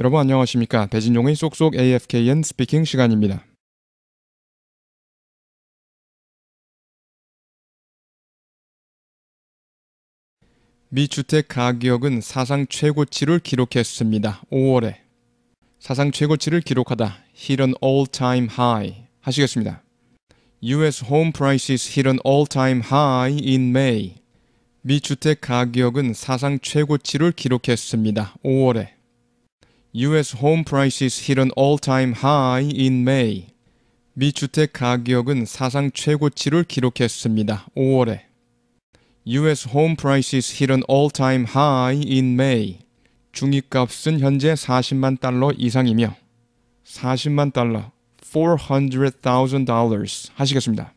여러분 안녕하십니까? 배진용의 쏙쏙 AFKN 스피킹 시간입니다. 미 주택 가격은 사상 최고치를 기록했습니다. 5월에 사상 최고치를 기록하다 hit an all-time high 하시겠습니다. U.S. home prices hit an all-time high in May. 미 주택 가격은 사상 최고치를 기록했습니다. 5월에 U.S. home prices hit an all-time high in May. 미 주택 가격은 사상 최고치를 기록했습니다. 5월에. U.S. home prices hit an all-time high in May. 중위값은 현재 40만 달러 이상이며 40만 달러, $400,000 하시겠습니다.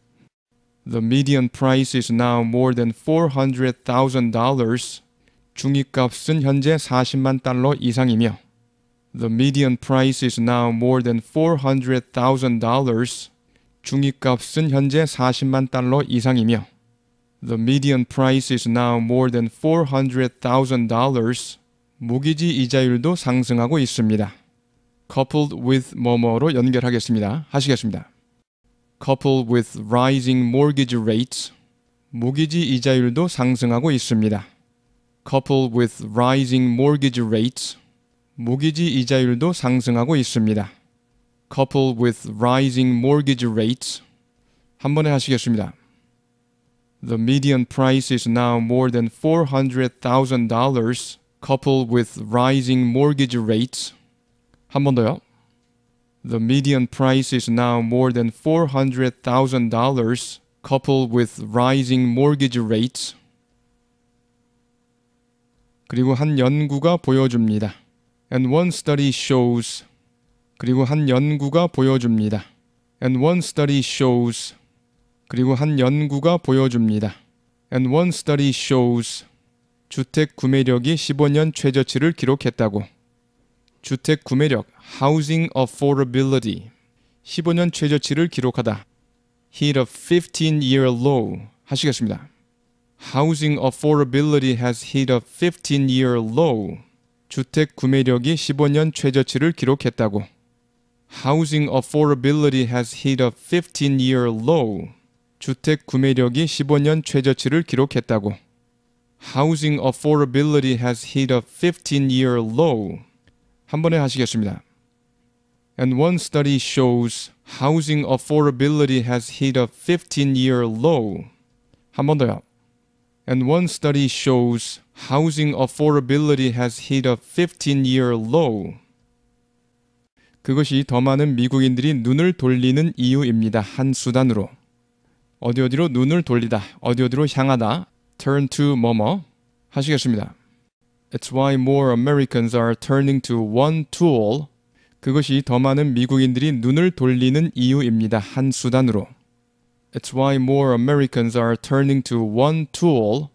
The median price is now more than $400,000. 중위값은 현재 40만 달러 이상이며 The median price is now more than $400,000. 중위값은 현재 40만 달러 이상이며 The median price is now more than $400,000. 모기지 이자율도 상승하고 있습니다. coupled with 뭐뭐로 연결하겠습니다. 하시겠습니다. coupled with rising mortgage rates 모기지 이자율도 상승하고 있습니다. coupled with rising mortgage rates 모기지 이자율도 상승하고 있습니다. Coupled with rising mortgage rates 한 번에 하시겠습니다. The median price is now more than $400,000 coupled with rising mortgage rates 한 번 더요. The median price is now more than $400,000 coupled with rising mortgage rates. 그리고 한 연구가 보여줍니다. And one study shows 그리고 한 연구가 보여줍니다. And one study shows 그리고 한 연구가 보여줍니다. And one study shows 주택 구매력이 15년 최저치를 기록했다고. 주택 구매력 housing affordability 15년 최저치를 기록하다. hit a 15-year low 하시겠습니다. housing affordability has hit a 15-year low. 주택 구매력이 15년 최저치를 기록했다고. Housing affordability has hit a 15-year low. 주택 구매력이 15년 최저치를 기록했다고. Housing affordability has hit a 15-year low. 한 번에 하시겠습니다. And one study shows housing affordability has hit a 15-year low. 한 번 더요. And one study shows housing affordability has hit a 15-year low. 그것이 더 많은 미국인들이 눈을 돌리는 이유입니다. 한 수단으로. 어디 어디로 눈을 돌리다, 어디 어디로 향하다, turn to 뭐뭐 하시겠습니다. It's why more Americans are turning to one tool. 그것이 더 많은 미국인들이 눈을 돌리는 이유입니다. 한 수단으로. It's why more Americans are turning to one tool.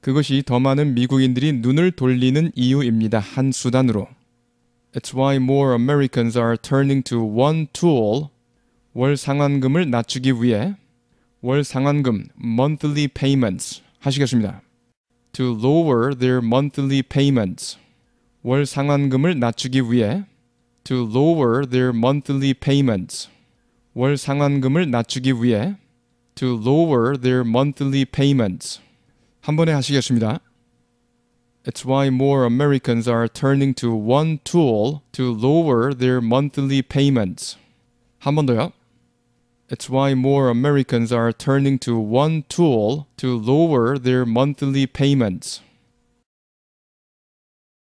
그것이 더 많은 미국인들이 눈을 돌리는 이유입니다. 한 수단으로. It's why more Americans are turning to one tool. 월 상환금을 낮추기 위해 월 상환금 monthly payments 하시겠습니다. To lower their monthly payments. 월 상환금을 낮추기 위해 to lower their monthly payments. 월 상환금을 낮추기 위해 to lower their monthly payments. 한 번에 하시겠습니다. It's why more Americans are turning to one tool to lower their monthly payments. 한 번 더요. It's why more Americans are turning to one tool to lower their monthly payments.